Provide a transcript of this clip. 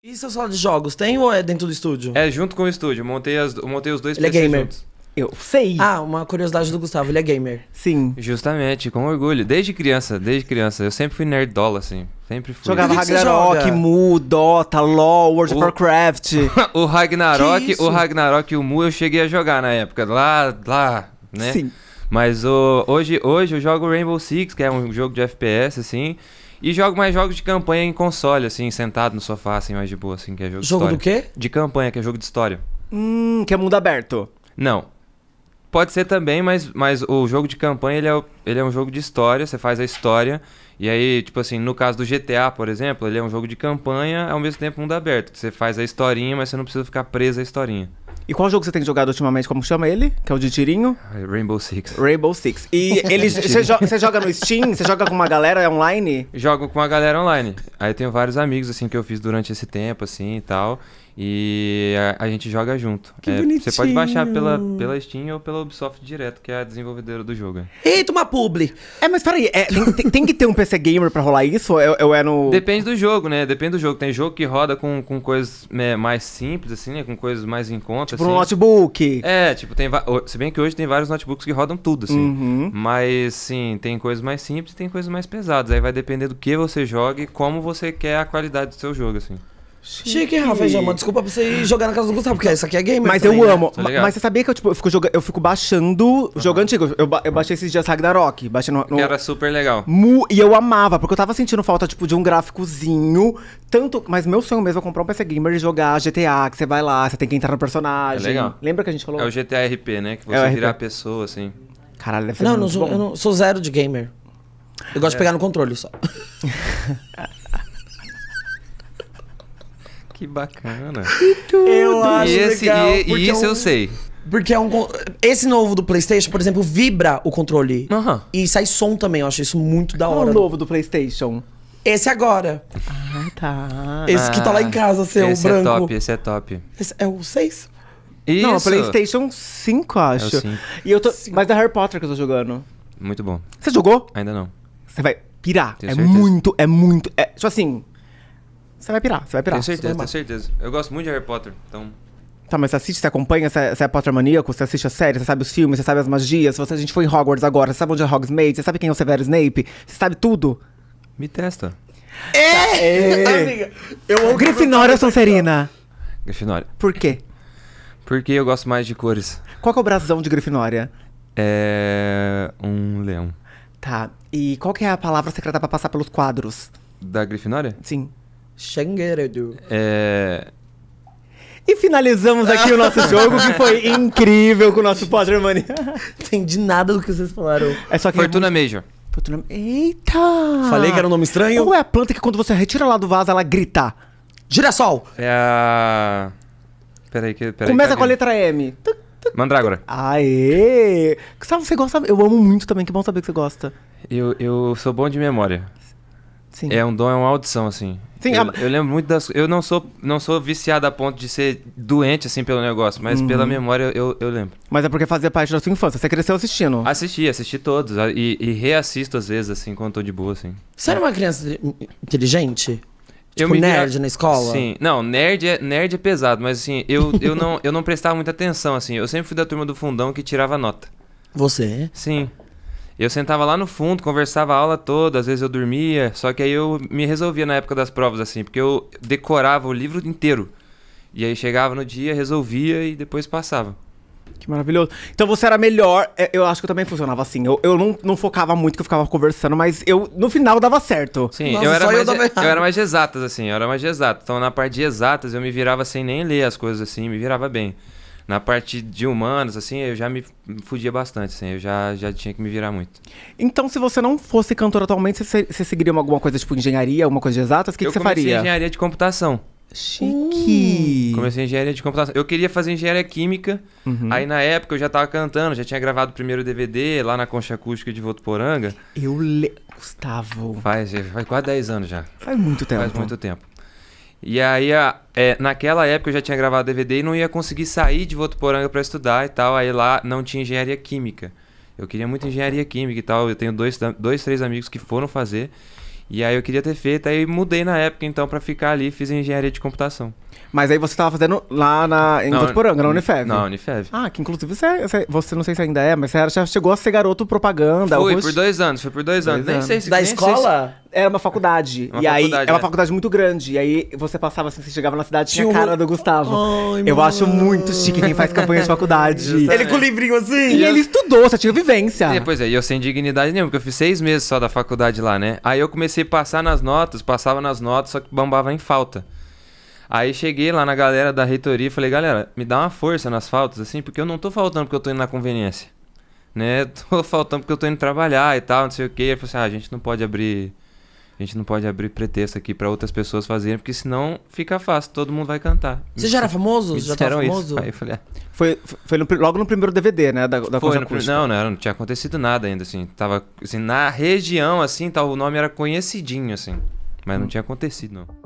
E é sala de jogos, tem ou é dentro do estúdio? É junto com o estúdio, montei, as, montei os dois Ele é gamer. juntos. Eu sei. Ah, uma curiosidade do Gustavo, ele é gamer. Sim. Justamente, com orgulho. Desde criança, desde criança. Eu sempre fui nerdola, assim. Sempre fui. Jogava Ragnarok, joga? Mu, Dota, LoL, World of o... Warcraft. o Ragnarok, o Ragnarok e o Mu eu cheguei a jogar na época. Lá, lá, né? Sim. Mas o hoje, hoje eu jogo Rainbow Six, que é um jogo de FPS, assim. E jogo mais jogos de campanha em console, assim, sentado no sofá, assim, mais de boa, assim, que é jogo, jogo de história. Jogo do quê? De campanha, que é jogo de história. Hum, que é mundo aberto. Não. Pode ser também, mas, mas o jogo de campanha, ele é, ele é um jogo de história, você faz a história. E aí, tipo assim, no caso do GTA, por exemplo, ele é um jogo de campanha, ao mesmo tempo mundo aberto. Você faz a historinha, mas você não precisa ficar preso à historinha. E qual jogo você tem jogado ultimamente? Como chama ele? Que é o de tirinho? Rainbow Six. Rainbow Six. E ele, você, você joga no Steam? Você joga com uma galera online? Jogo com uma galera online. Aí eu tenho vários amigos, assim, que eu fiz durante esse tempo, assim, e tal. E a, a gente joga junto. Que é, Você pode baixar pela, pela Steam ou pela Ubisoft direto, que é a desenvolvedora do jogo. Eita, uma publi! É, mas peraí, é, tem, tem, tem, que ter um PC Gamer pra rolar isso? Ou, é, ou é no... Depende do jogo, né? Depende do jogo. Tem jogo que roda com, com coisas né, mais simples, assim, né? Com coisas mais em conta, Tipo assim. um notebook. É, tipo, tem... Se bem que hoje tem vários notebooks que rodam tudo, assim. Uhum. Mas, sim, tem coisas mais simples e tem coisas mais pesadas. Aí vai depender do que você joga e como você quer a qualidade do seu jogo, assim. Chique, Chique Rafa Jama. Desculpa pra você ir jogar na casa do Gustavo, porque isso aqui é gamer. Mas também, eu né? amo. Tá mas você sabia que eu, tipo, eu, fico, joga- eu fico baixando uhum. jogo antigo. Eu, ba- eu baixei esses dias Ragnarok. Baixei no, no... Era super legal. Mu e eu amava, porque eu tava sentindo falta, tipo, de um gráficozinho. Tanto. Mas meu sonho mesmo é comprar um PC Gamer e jogar GTA, que você vai lá, você tem que entrar no personagem. É legal. Lembra que a gente falou? É o GTA RP, né? Que é você é virar a pessoa, assim. Caralho, deve ser não, muito não, bom. eu não sou zero de gamer. Eu gosto é. de pegar no controle só. que bacana. tudo. Eu acho e esse, legal. E, e isso é um, eu sei. Porque é um. Esse novo do PlayStation, por exemplo, vibra o controle. E sai som também. Eu acho isso muito da é hora. Qual o novo do PlayStation? Esse agora. Ah, tá. Esse que tá lá em ah, casa, seu esse é branco. Esse é top, esse é top. Esse é o 6? Isso. Não, PlayStation 5, é acho. É 5. E eu tô... Cinco. Mas é Harry Potter que eu tô jogando. Muito bom. Você jogou? Ainda não. Você vai pirar. Tenho é certeza. muito, é muito. É... Tipo assim. Você vai pirar, você vai pirar. Tenho certeza, tenho certeza. Eu gosto muito de Harry Potter, então. Tá, mas você assiste, você acompanha, é, você, é Potter maníaco, você assiste a série, você sabe os filmes, você sabe as magias, você, a gente foi em Hogwarts agora, você sabe onde é Hogsmeade, você sabe quem é o Severo Snape, você sabe tudo. Me testa. É! Tá, é. Amiga, eu tá Grifinória ou Sonserina? Grifinória. Por quê? Porque eu gosto mais de cores. Qual que é o brasão de Grifinória? É. um leão. Tá, e qual que é a palavra secreta pra passar pelos quadros? Da Grifinória? Sim. Xangueredu. É. E finalizamos aqui o nosso jogo, que foi incrível com o nosso Podermania. Entendi nada do que vocês falaram. É só que Fortuna é muito... Major. Fortuna... Eita! Falei que era um nome estranho? Qual é a planta que quando você retira lá do vaso, ela grita? Girassol! É a... Peraí que... Peraí Começa que... com a letra M. Mandrágora. Aê! Sabe, você gosta... Eu amo muito também, que bom saber que você gosta. Eu, eu sou bom de memória. Sim. É um dom, é uma audição, assim. Sim, eu, a... eu, lembro muito das. Eu não sou, não sou viciado a ponto de ser doente, assim, pelo negócio, mas uhum. pela memória eu, eu lembro. Mas é porque fazia parte da sua infância. Você cresceu assistindo? Assisti, assisti todos. E, e reassisto às vezes, assim, quando tô de boa, assim. Você era uma criança inteligente? Tipo, eu me nerd via... na escola? Sim. Não, nerd é, nerd é pesado, mas assim, eu, eu, não, eu não prestava muita atenção, assim. Eu sempre fui da turma do fundão que tirava nota. Você? Sim. Eu sentava lá no fundo, conversava a aula toda, às vezes eu dormia, só que aí eu me resolvia na época das provas, assim, porque eu decorava o livro inteiro. E aí chegava no dia, resolvia e depois passava. Que maravilhoso. Então você era melhor. É, eu acho que eu também funcionava assim. Eu, eu não, não focava muito que eu ficava conversando, mas eu no final dava certo. Sim, Nossa, eu, era mais, eu, eu, era mais de exatas, assim, eu era mais de exatas. Então na parte de exatas eu me virava sem nem ler as coisas assim, me virava bem. Na parte de humanos, assim, eu já me fudia bastante, assim, eu já, já tinha que me virar muito. Então, se você não fosse cantor atualmente, você, você seguiria alguma coisa tipo engenharia, alguma coisa de exatas? O que, que você faria? Eu comecei engenharia de computação. Chique! Hum. Comecei engenharia de computação. Eu queria fazer engenharia química. Uhum. Aí na época eu já tava cantando, já tinha gravado o primeiro DVD lá na Concha Acústica de Votuporanga. Eu le... Gustavo. Faz, faz quase 10 anos já. Faz muito tempo. Faz muito tempo. E aí, a, é, naquela época eu já tinha gravado DVD e não ia conseguir sair de Votuporanga para estudar e tal. Aí lá não tinha engenharia química. Eu queria muito engenharia química e tal. Eu tenho dois, dois três amigos que foram fazer. E aí eu queria ter feito. Aí mudei na época então para ficar ali fiz engenharia de computação. Mas aí você tava fazendo lá na, em não, Votuporanga, na Unifev. Na Unifev. Ah, que inclusive você, você, não sei se ainda é, mas você já chegou a ser garoto propaganda. Fui, por dois anos, foi por dois, dois anos. anos. Nem sei se... Da escola? Se... Era uma faculdade. Uma e faculdade, aí, é. uma é. faculdade muito grande. E aí, você passava assim, você chegava na cidade, tinha a cara do Gustavo. Ai, eu acho muito chique quem faz campanha de faculdade. Ele com o livrinho assim. E eu... ele estudou, só tinha vivência. E, pois é, e eu sem dignidade nenhuma, porque eu fiz seis meses só da faculdade lá, né? Aí eu comecei a passar nas notas, passava nas notas, só que bombava em falta. Aí cheguei lá na galera da reitoria e falei, galera, me dá uma força nas faltas, assim, porque eu não tô faltando porque eu tô indo na conveniência. Né? Tô faltando porque eu tô indo trabalhar e tal, não sei o quê. Aí falei assim, ah, a gente não pode abrir. A gente não pode abrir pretexto aqui para outras pessoas fazerem, porque senão fica fácil, todo mundo vai cantar. Você já era famoso? Me já era famoso? Isso. Aí eu falei, ah. foi, foi no, logo no primeiro DVD, né? Da, da foi, no, Não, não, não tinha acontecido nada ainda, assim. Tava, assim, na região, assim, tal, o nome era conhecidinho, assim. Mas hum. não tinha acontecido, não.